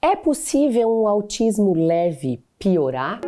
É possível um autismo leve piorar?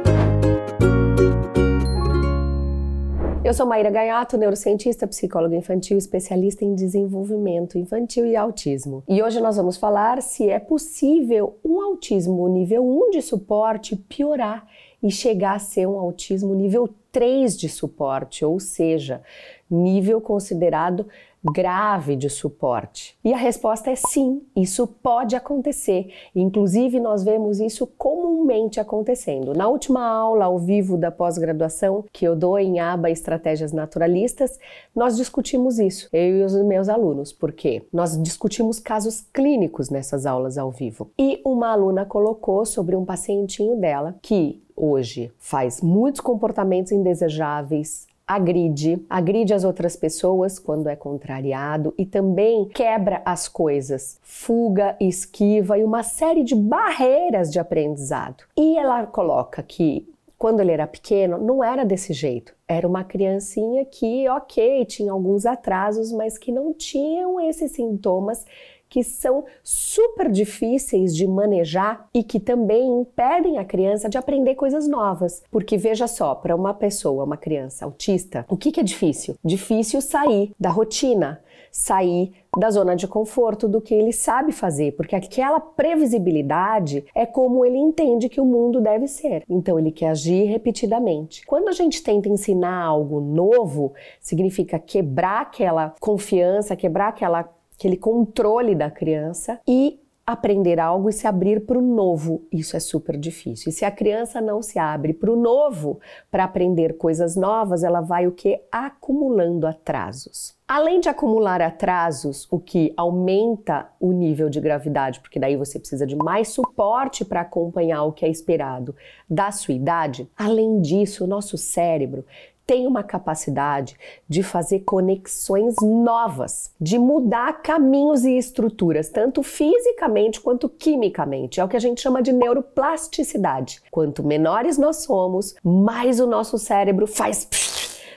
Eu sou Maíra Gaiato, neurocientista, psicóloga infantil, especialista em desenvolvimento infantil e autismo. E hoje nós vamos falar se é possível um autismo nível 1 de suporte piorar e chegar a ser um autismo nível 3 de suporte, ou seja, nível considerado grave de suporte? E a resposta é sim, isso pode acontecer. Inclusive, nós vemos isso comumente acontecendo. Na última aula ao vivo da pós-graduação que eu dou em aba Estratégias Naturalistas, nós discutimos isso, eu e os meus alunos, porque nós discutimos casos clínicos nessas aulas ao vivo. E uma aluna colocou sobre um pacientinho dela que hoje faz muitos comportamentos indesejáveis, agride, agride as outras pessoas quando é contrariado e também quebra as coisas, fuga, esquiva e uma série de barreiras de aprendizado. E ela coloca que quando ele era pequeno, não era desse jeito. Era uma criancinha que, ok, tinha alguns atrasos, mas que não tinham esses sintomas que são super difíceis de manejar e que também impedem a criança de aprender coisas novas. Porque veja só, para uma pessoa, uma criança autista, o que, que é difícil? Difícil sair da rotina, sair da zona de conforto do que ele sabe fazer, porque aquela previsibilidade é como ele entende que o mundo deve ser. Então ele quer agir repetidamente. Quando a gente tenta ensinar algo novo, significa quebrar aquela confiança, quebrar aquela aquele controle da criança e aprender algo e se abrir para o novo. Isso é super difícil. E se a criança não se abre para o novo, para aprender coisas novas, ela vai o que acumulando atrasos. Além de acumular atrasos, o que aumenta o nível de gravidade, porque daí você precisa de mais suporte para acompanhar o que é esperado da sua idade. Além disso, o nosso cérebro tem uma capacidade de fazer conexões novas, de mudar caminhos e estruturas, tanto fisicamente quanto quimicamente. É o que a gente chama de neuroplasticidade. Quanto menores nós somos, mais o nosso cérebro faz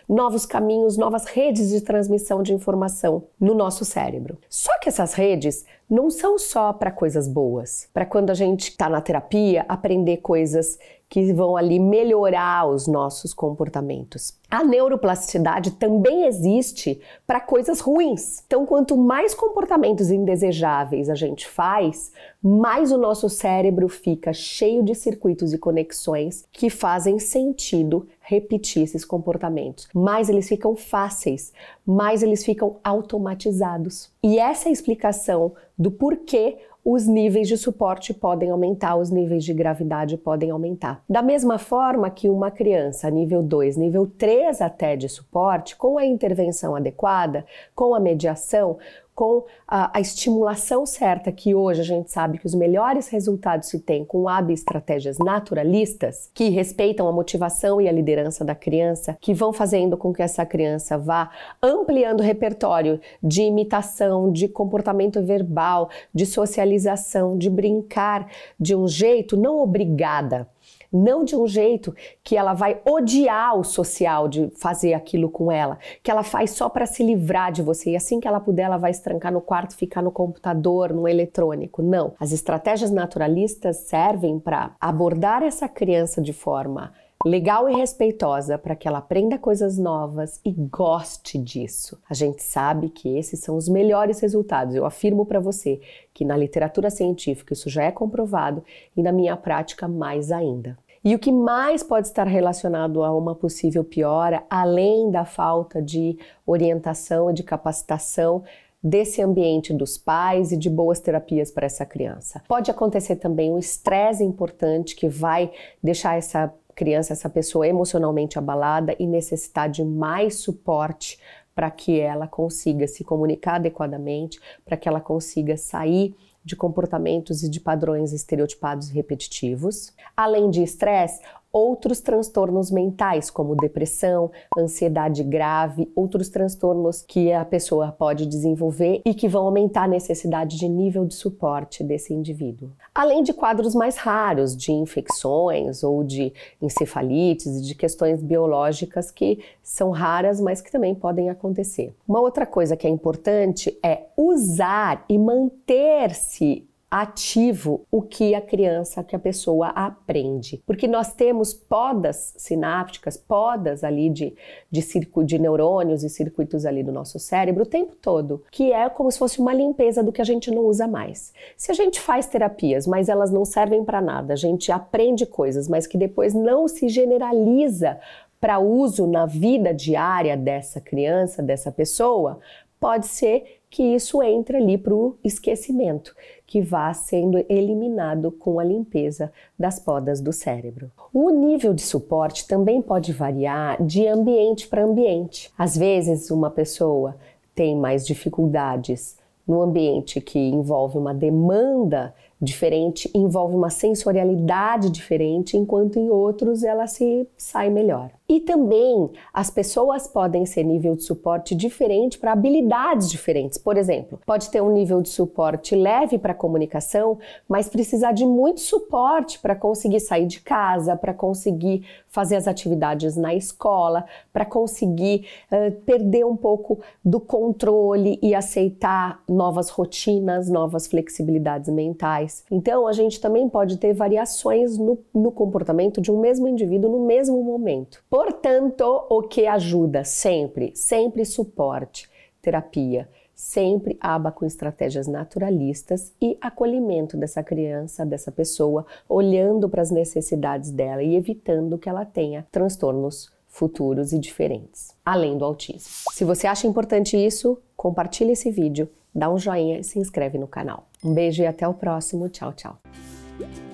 novos caminhos, novas redes de transmissão de informação no nosso cérebro. Só que essas redes não são só para coisas boas, para quando a gente está na terapia aprender coisas que vão ali melhorar os nossos comportamentos. A neuroplasticidade também existe para coisas ruins. Então, quanto mais comportamentos indesejáveis a gente faz, mais o nosso cérebro fica cheio de circuitos e conexões que fazem sentido repetir esses comportamentos. Mais eles ficam fáceis, mais eles ficam automatizados. E essa é a explicação do porquê os níveis de suporte podem aumentar, os níveis de gravidade podem aumentar. Da mesma forma que uma criança nível 2, nível 3 até de suporte, com a intervenção adequada, com a mediação, com a, a, estimulação certa, que hoje a gente sabe que os melhores resultados se tem com AB estratégias naturalistas, que respeitam a motivação e a liderança da criança, que vão fazendo com que essa criança vá ampliando o repertório de imitação, de comportamento verbal, de socialização, de brincar de um jeito não obrigada não de um jeito que ela vai odiar o social de fazer aquilo com ela, que ela faz só para se livrar de você e assim que ela puder ela vai estrancar no quarto, ficar no computador, no eletrônico. Não, as estratégias naturalistas servem para abordar essa criança de forma legal e respeitosa para que ela aprenda coisas novas e goste disso. A gente sabe que esses são os melhores resultados. Eu afirmo para você que na literatura científica isso já é comprovado e na minha prática mais ainda. E o que mais pode estar relacionado a uma possível piora, além da falta de orientação e de capacitação desse ambiente dos pais e de boas terapias para essa criança. Pode acontecer também um estresse importante que vai deixar essa criança, essa pessoa emocionalmente abalada e necessitar de mais suporte para que ela consiga se comunicar adequadamente, para que ela consiga sair de comportamentos e de padrões estereotipados e repetitivos. Além de estresse, outros transtornos mentais, como depressão, ansiedade grave, outros transtornos que a pessoa pode desenvolver e que vão aumentar a necessidade de nível de suporte desse indivíduo. Além de quadros mais raros, de infecções ou de encefalites e de questões biológicas que são raras, mas que também podem acontecer. Uma outra coisa que é importante é usar e manter-se ativo o que a criança, que a pessoa aprende. Porque nós temos podas sinápticas, podas ali de, de, circo, de neurônios e circuitos ali do nosso cérebro o tempo todo, que é como se fosse uma limpeza do que a gente não usa mais. Se a gente faz terapias, mas elas não servem para nada, a gente aprende coisas, mas que depois não se generaliza para uso na vida diária dessa criança, dessa pessoa, pode ser que isso entra ali para o esquecimento, que vá sendo eliminado com a limpeza das podas do cérebro. O nível de suporte também pode variar de ambiente para ambiente. Às vezes, uma pessoa tem mais dificuldades no ambiente que envolve uma demanda diferente, envolve uma sensorialidade diferente, enquanto em outros ela se sai melhor. E também as pessoas podem ser nível de suporte diferente para habilidades diferentes. Por exemplo, pode ter um nível de suporte leve para comunicação, mas precisar de muito suporte para conseguir sair de casa, para conseguir fazer as atividades na escola, para conseguir uh, perder um pouco do controle e aceitar novas rotinas, novas flexibilidades mentais. Então, a gente também pode ter variações no, no comportamento de um mesmo indivíduo no mesmo momento. Portanto, o que ajuda sempre? Sempre suporte, terapia sempre aba com estratégias naturalistas e acolhimento dessa criança, dessa pessoa, olhando para as necessidades dela e evitando que ela tenha transtornos futuros e diferentes, além do autismo. Se você acha importante isso, compartilhe esse vídeo dá um joinha e se inscreve no canal. Um beijo e até o próximo. Tchau, tchau.